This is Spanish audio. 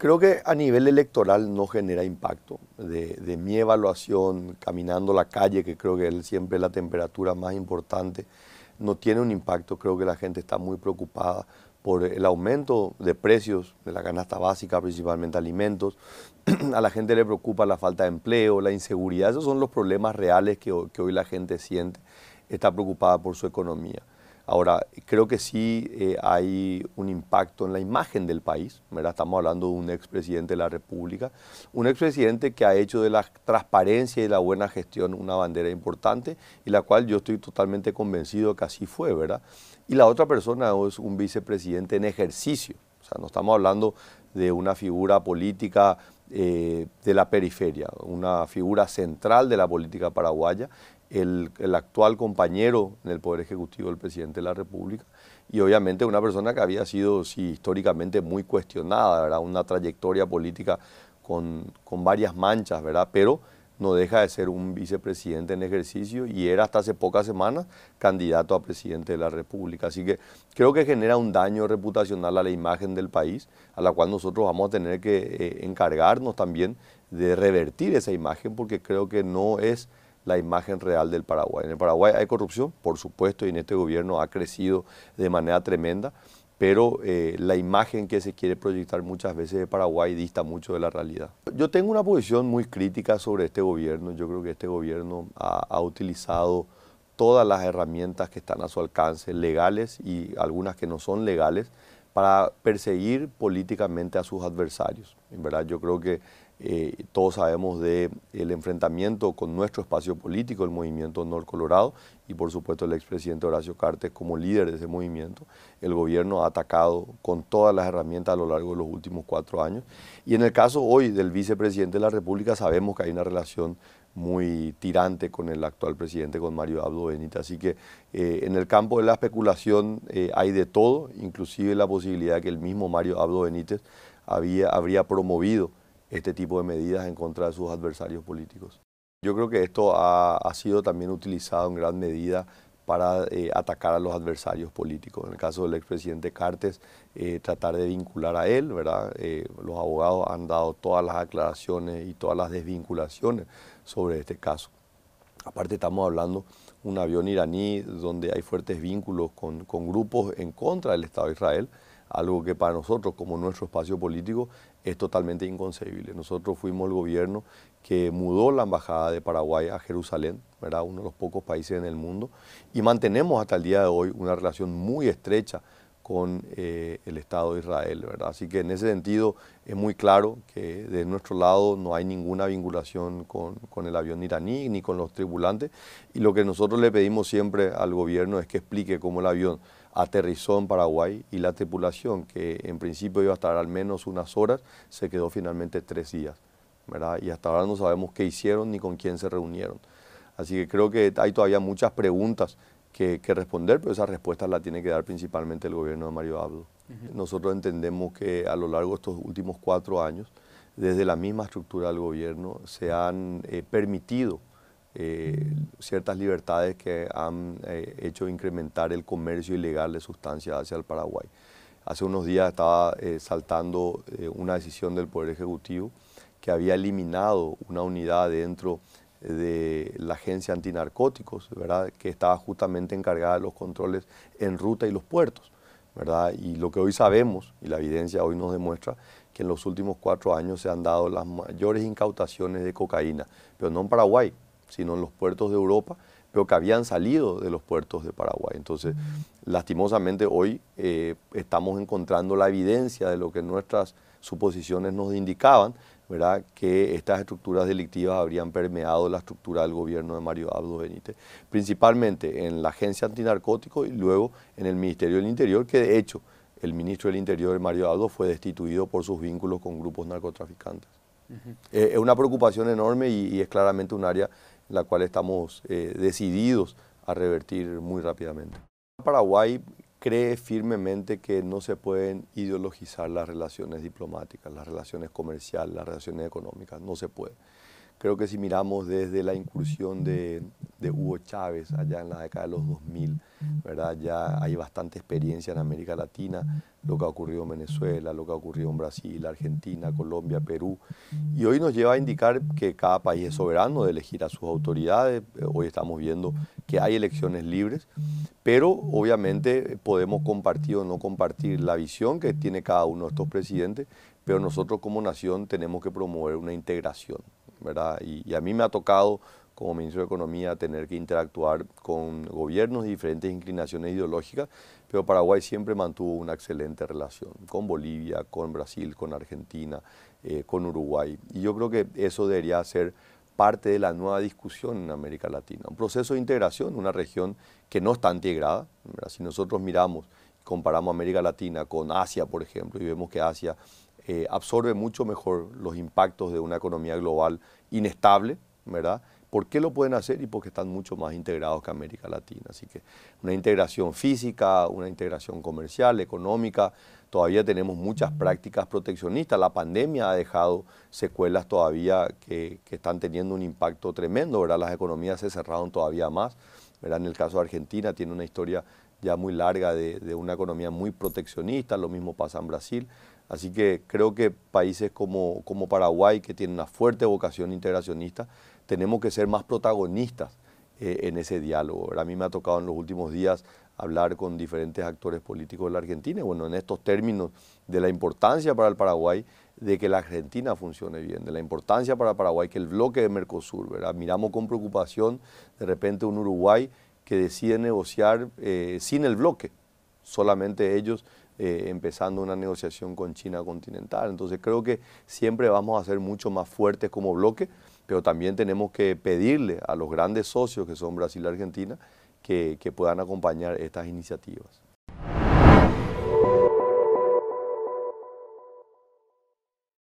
Creo que a nivel electoral no genera impacto. De, mi evaluación, caminando la calle, que creo que es siempre la temperatura más importante, no tiene un impacto. Creo que la gente está muy preocupada por el aumento de precios de la canasta básica, principalmente alimentos. a la gente le preocupa la falta de empleo, la inseguridad. Esos son los problemas reales que hoy la gente siente. Está preocupada por su economía. Ahora, creo que sí eh, hay un impacto en la imagen del país, ¿verdad? Estamos hablando de un expresidente de la República, un expresidente que ha hecho de la transparencia y la buena gestión una bandera importante y la cual yo estoy totalmente convencido que así fue, ¿verdad? Y la otra persona es un vicepresidente en ejercicio, o sea, no estamos hablando de una figura política eh, de la periferia, una figura central de la política paraguaya el, actual compañero en el Poder Ejecutivo del Presidente de la República y obviamente una persona que había sido históricamente muy cuestionada, ¿verdad? una trayectoria política con, con varias manchas, ¿verdad? pero no deja de ser un vicepresidente en ejercicio y era hasta hace pocas semanas candidato a presidente de la República. Así que creo que genera un daño reputacional a la imagen del país, a la cual nosotros vamos a tener que eh, encargarnos también de revertir esa imagen, porque creo que no es la imagen real del Paraguay. En el Paraguay hay corrupción, por supuesto, y en este gobierno ha crecido de manera tremenda, pero eh, la imagen que se quiere proyectar muchas veces de Paraguay dista mucho de la realidad. Yo tengo una posición muy crítica sobre este gobierno, yo creo que este gobierno ha, ha utilizado todas las herramientas que están a su alcance, legales y algunas que no son legales, para perseguir políticamente a sus adversarios. En verdad, yo creo que eh, todos sabemos del enfrentamiento con nuestro espacio político, el movimiento Nor Colorado, y por supuesto el expresidente Horacio Cartes como líder de ese movimiento. El gobierno ha atacado con todas las herramientas a lo largo de los últimos cuatro años. Y en el caso hoy del vicepresidente de la República sabemos que hay una relación muy tirante con el actual presidente, con Mario Abdo Benítez. Así que eh, en el campo de la especulación eh, hay de todo, inclusive la posibilidad de que el mismo Mario Abdo Benítez había, habría promovido este tipo de medidas en contra de sus adversarios políticos. Yo creo que esto ha, sido también utilizado en gran medida para eh, atacar a los adversarios políticos. En el caso del expresidente Cartes, eh, tratar de vincular a él, ¿verdad? Eh, los abogados han dado todas las aclaraciones y todas las desvinculaciones sobre este caso. Aparte estamos hablando de un avión iraní donde hay fuertes vínculos con, con grupos en contra del Estado de Israel, algo que para nosotros, como nuestro espacio político, es totalmente inconcebible. Nosotros fuimos el gobierno que mudó la embajada de Paraguay a Jerusalén, ¿verdad? uno de los pocos países en el mundo, y mantenemos hasta el día de hoy una relación muy estrecha con eh, el Estado de Israel. Así que en ese sentido es muy claro que de nuestro lado no hay ninguna vinculación con, el avión iraní ni con los tripulantes y lo que nosotros le pedimos siempre al gobierno es que explique cómo el avión aterrizó en Paraguay y la tripulación que en principio iba a estar al menos unas horas se quedó finalmente tres días. ¿verdad? Y hasta ahora no sabemos qué hicieron ni con quién se reunieron. Así que creo que hay todavía muchas preguntas que, responder, pero esa respuesta la tiene que dar principalmente el gobierno de Mario Abdo. Nosotros entendemos que a lo largo de estos últimos cuatro años, desde la misma estructura del gobierno, se han eh, permitido eh, ciertas libertades que han eh, hecho incrementar el comercio ilegal de sustancias hacia el Paraguay. Hace unos días estaba saltando una decisión del Poder Ejecutivo que había eliminado una unidad dentro de de la agencia antinarcóticos, que estaba justamente encargada de los controles en ruta y los puertos. Y lo que hoy sabemos, y la evidencia hoy nos demuestra, que en los últimos cuatro años se han dado las mayores incautaciones de cocaína, pero no en Paraguay, sino en los puertos de Europa pero que habían salido de los puertos de Paraguay. Entonces, lastimosamente hoy eh, estamos encontrando la evidencia de lo que nuestras suposiciones nos indicaban, ¿verdad? que estas estructuras delictivas habrían permeado la estructura del gobierno de Mario Abdo Benítez, principalmente en la agencia antinarcótico y luego en el Ministerio del Interior, que de hecho el ministro del Interior, Mario Abdo, fue destituido por sus vínculos con grupos narcotraficantes. Eh, es una preocupación enorme y es claramente un área la cual estamos eh, decididos a revertir muy rápidamente. Paraguay cree firmemente que no se pueden ideologizar las relaciones diplomáticas, las relaciones comerciales, las relaciones económicas, no se puede. Creo que si miramos desde la incursión de de Hugo Chávez allá en la década de los 2000, ¿verdad? Ya hay bastante experiencia en América Latina, lo que ha ocurrido en Venezuela, lo que ha ocurrido en Brasil, Argentina, Colombia, Perú. Y hoy nos lleva a indicar que cada país es soberano de elegir a sus autoridades. Hoy estamos viendo que hay elecciones libres, pero obviamente podemos compartir o no compartir la visión que tiene cada uno de estos presidentes, pero nosotros como nación tenemos que promover una integración. ¿verdad? Y, y, a mí me ha tocado como ministro de Economía, tener que interactuar con gobiernos de diferentes inclinaciones ideológicas, pero Paraguay siempre mantuvo una excelente relación con Bolivia, con Brasil, con Argentina, eh, con Uruguay. Y yo creo que eso debería ser parte de la nueva discusión en América Latina. Un proceso de integración, una región que no está integrada. Si nosotros miramos, comparamos América Latina con Asia, por ejemplo, y vemos que Asia eh, absorbe mucho mejor los impactos de una economía global inestable, ¿verdad? ¿Por qué lo pueden hacer? Y porque están mucho más integrados que América Latina. Así que una integración física, una integración comercial, económica. Todavía tenemos muchas prácticas proteccionistas. La pandemia ha dejado secuelas todavía que, están teniendo un impacto tremendo. ¿verdad? Las economías se cerraron todavía más. En el caso de Argentina tiene una historia ya muy larga de, una economía muy proteccionista. Lo mismo pasa en Brasil. Así que creo que países como, como Paraguay, que tienen una fuerte vocación integracionista, tenemos que ser más protagonistas eh, en ese diálogo. A mí me ha tocado en los últimos días hablar con diferentes actores políticos de la Argentina, bueno, en estos términos de la importancia para el Paraguay de que la Argentina funcione bien, de la importancia para Paraguay que el bloque de Mercosur, Miramos con preocupación de repente un Uruguay que decide negociar eh, sin el bloque, solamente ellos eh, empezando una negociación con China continental. Entonces creo que siempre vamos a ser mucho más fuertes como bloque pero también tenemos que pedirle a los grandes socios que son Brasil y Argentina que, puedan acompañar estas iniciativas.